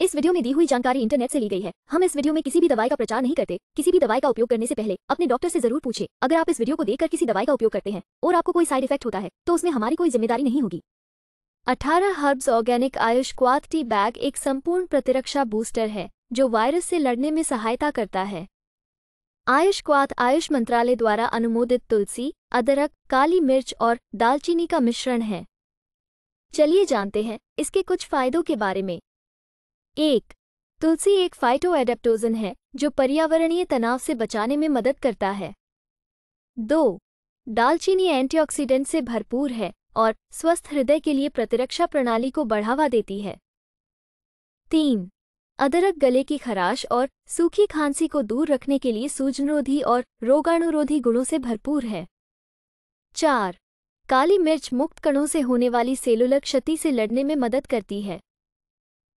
इस वीडियो में दी हुई जानकारी इंटरनेट से ली गई है हम इस वीडियो में किसी भी दवाई का प्रचार नहीं करते किसी भी दवाई का उपयोग करने से पहले अपने डॉक्टर से जरूर पूछे अगर आप इस वीडियो को देखकर किसी दवाई का उपयोग करते हैं और आपको कोई साइड इफेक्ट होता है तो उसमें हमारी कोई जिम्मेदारी नहीं होगी अठारह हर्ब्स ऑर्गेनिक आयुष क्वाथ टी बैग एक संपूर्ण प्रतिरक्षा बूस्टर है जो वायरस से लड़ने में सहायता करता है आयुष क्वाथ आयुष मंत्रालय द्वारा अनुमोदित तुलसी अदरक काली मिर्च और दालचीनी का मिश्रण है चलिए जानते हैं इसके कुछ फायदों के बारे में एक तुलसी एक फाइटोएडेप्टोजन है जो पर्यावरणीय तनाव से बचाने में मदद करता है दो दालचीनी एंटीऑक्सीडेंट से भरपूर है और स्वस्थ हृदय के लिए प्रतिरक्षा प्रणाली को बढ़ावा देती है तीन अदरक गले की खराश और सूखी खांसी को दूर रखने के लिए सूजनरोधी और रोगाणुरोधी गुणों से भरपूर है चार काली मिर्च मुक्त कणों से होने वाली सेलुलर क्षति से लड़ने में मदद करती है